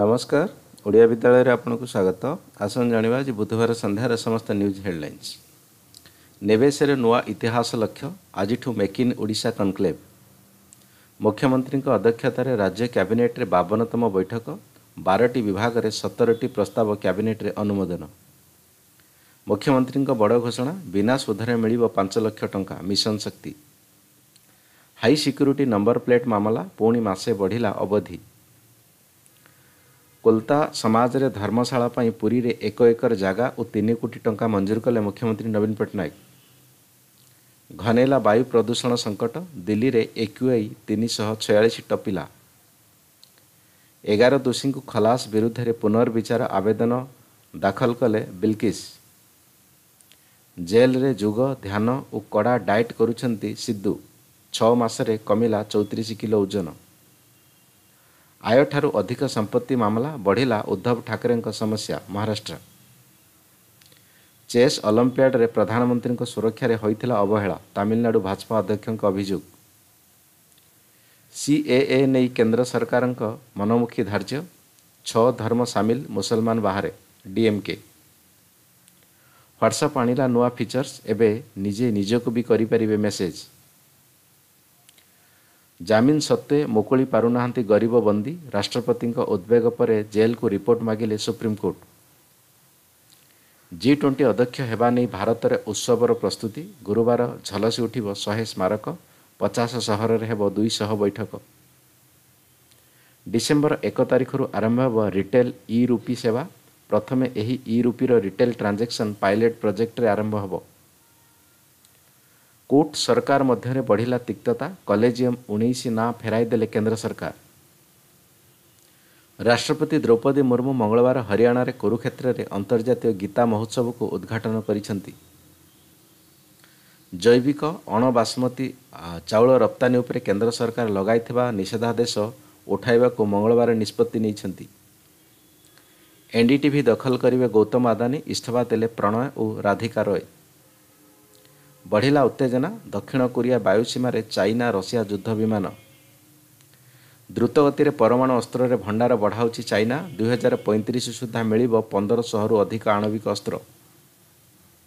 ନମସ୍କାର ଓଡ଼ିଆ ବିଦ୍ୟାଳୟରେ ଆପଣଙ୍କୁ ସ୍ୱାଗତ ଆସନ୍ତୁ ଜାଣିବା ଯେ ବୁଧବାର ସନ୍ଧ୍ୟାରେ ସମସ୍ତ ନ୍ୟୁଜ୍ ହେଡ଼ଲାଇନ୍ସ ନେବେଶରେ ନୂଆ ଇତିହାସ ଲକ୍ଷ୍ୟ ଆଜିଠୁ ମେକ୍ ଇନ୍ ଓଡ଼ିଶା କନକ୍ଲେଭ୍ ମୁଖ୍ୟମନ୍ତ୍ରୀଙ୍କ ଅଧ୍ୟକ୍ଷତାରେ ରାଜ୍ୟ କ୍ୟାବିନେଟ୍ରେ ବାବନତମ ବୈଠକ ବାରଟି ବିଭାଗରେ ସତରଟି ପ୍ରସ୍ତାବ କ୍ୟାବିନେଟ୍ରେ ଅନୁମୋଦନ ମୁଖ୍ୟମନ୍ତ୍ରୀଙ୍କ ବଡ଼ ଘୋଷଣା ବିନା ସୁଧରେ ମିଳିବ ପାଞ୍ଚ ଲକ୍ଷ ଟଙ୍କା mission Shakti high security number plate ମାମଲା ପୁଣି ମାସେ ବଢ଼ିଲା ଅବଧି କୋଲତା ସମାଜରେ ଧର୍ମଶାଳା ପାଇଁ ପୁରୀରେ ଏକ ଏକର ଜାଗା ଓ ତିନି କୋଟି ଟଙ୍କା ମଞ୍ଜୁର କଲେ ମୁଖ୍ୟମନ୍ତ୍ରୀ ନବୀନ ପଟ୍ଟନାୟକ ଘନେଇଲା ବାୟୁ ପ୍ରଦୂଷଣ ସଙ୍କଟ ଦିଲ୍ଲୀରେ ଏକ୍ୟୁଆଇ ତିନିଶହ ଛୟାଳିଶ ଟପିଲା ଏଗାର ଦୋଷୀଙ୍କୁ ଖଲାସ ବିରୁଦ୍ଧରେ ପୁନର୍ବିଚାର ଆବେଦନ ଦାଖଲ କଲେ ବିଲକିସ୍ ଜେଲରେ ଯୋଗ ଧ୍ୟାନ ଓ କଡ଼ା ଡାଏଟ୍ କରୁଛନ୍ତି ସିଦ୍ଧୁ ଛଅ ମାସରେ କମିଲା ଚଉତିରିଶ କିଲୋ ଓଜନ ଆୟଠାରୁ ଅଧିକ ସମ୍ପତ୍ତି ମାମଲା ବଢ଼ିଲା ଉଦ୍ଧବ ଠାକରେଙ୍କ ସମସ୍ୟା ମହାରାଷ୍ଟ୍ର ଚେସ୍ ଅଲମ୍ପିଆଡ଼ରେ ପ୍ରଧାନମନ୍ତ୍ରୀଙ୍କ ସୁରକ୍ଷାରେ ହୋଇଥିଲା ଅବହେଳା ତାମିଲନାଡ଼ୁ ଭାଜପା ଅଧ୍ୟକ୍ଷଙ୍କ ଅଭିଯୋଗ ସିଏଏ ନେଇ କେନ୍ଦ୍ର ସରକାରଙ୍କ ମନୋମୁଖୀ ଧାର୍ଯ୍ୟ ଛଅ ଧର୍ମ ସାମିଲ ମୁସଲମାନ ବାହାରେ ଡିଏମ୍କେ ହ୍ୱାଟ୍ସଆପ୍ ଆଣିଲା ନୂଆ ଫିଚର୍ସ ଏବେ ନିଜେ ନିଜକୁ ବି କରିପାରିବେ ମେସେଜ୍ ଜାମିନ ସତ୍ତ୍ୱେ ମୁକୁଳି ପାରୁନାହାନ୍ତି ଗରିବ ବନ୍ଦୀ ରାଷ୍ଟ୍ରପତିଙ୍କ ଉଦ୍ବେଗ ପରେ ଜେଲ୍କୁ ରିପୋର୍ଟ ମାଗିଲେ ସୁପ୍ରିମକୋର୍ଟ ଜି ଟ୍ୱେଣ୍ଟି ଅଧ୍ୟକ୍ଷ ହେବା ନେଇ ଭାରତରେ ଉତ୍ସବର ପ୍ରସ୍ତୁତି ଗୁରୁବାର ଝଲସି ଉଠିବ ଶହେ ସ୍ମାରକ ପଚାଶ ସହରରେ ହେବ ଦୁଇଶହ ବୈଠକ ଡିସେମ୍ବର ଏକ ତାରିଖରୁ ଆରମ୍ଭ ହେବ ରିଟେଲ୍ ଇ ରୁପି ସେବା ପ୍ରଥମେ ଏହି ଇ ରୁପିର ରିଟେଲ୍ ଟ୍ରାଞ୍ଜାକ୍ସନ୍ ପାଇଲଟ୍ ପ୍ରୋଜେକ୍ଟରେ ଆରମ୍ଭ ହେବ କୋର୍ଟ ସରକାର ମଧ୍ୟରେ ବଢ଼ିଲା ତିକ୍ତତା କଲେଜିୟମ୍ ଉଣେଇଶ ନାଁ ଫେରାଇଦେଲେ କେନ୍ଦ୍ର ସରକାର ରାଷ୍ଟ୍ରପତି ଦ୍ରୌପଦୀ ମୁର୍ମୁ ମଙ୍ଗଳବାର ହରିୟାଣାରେ କୁରୁକ୍ଷେତ୍ରରେ ଅନ୍ତର୍ଜାତୀୟ ଗୀତା ମହୋତ୍ସବକୁ ଉଦ୍ଘାଟନ କରିଛନ୍ତି ଜୈବିକ ଅଣବାସମତୀ ଚାଉଳ ରପ୍ତାନୀ ଉପରେ କେନ୍ଦ୍ର ସରକାର ଲଗାଇଥିବା ନିଷେଧାଦେଶ ଉଠାଇବାକୁ ମଙ୍ଗଳବାର ନିଷ୍ପତ୍ତି ନେଇଛନ୍ତି ଏନ୍ଡିଟିଭି ଦଖଲ କରିବେ ଗୌତମ ଆଦାନୀ ଇସ୍ତଫା ଦେଲେ ପ୍ରଣୟ ଓ ରାଧିକା ରୟ ବଢ଼ିଲା ଉତ୍ତେଜନା ଦକ୍ଷିଣ କୋରିଆ ବାୟୁସୀମାରେ ଚାଇନା ରଷିଆ ଯୁଦ୍ଧ ବିମାନ ଦ୍ରୁତଗତିରେ ପରମାଣୁ ଅସ୍ତ୍ରରେ ଭଣ୍ଡାର ବଢ଼ାଉଛି ଚାଇନା ଦୁଇହଜାର ପଇଁତିରିଶ ସୁଦ୍ଧା ମିଳିବ ପନ୍ଦରଶହରୁ ଅଧିକ ଆଣବିକ ଅସ୍ତ୍ର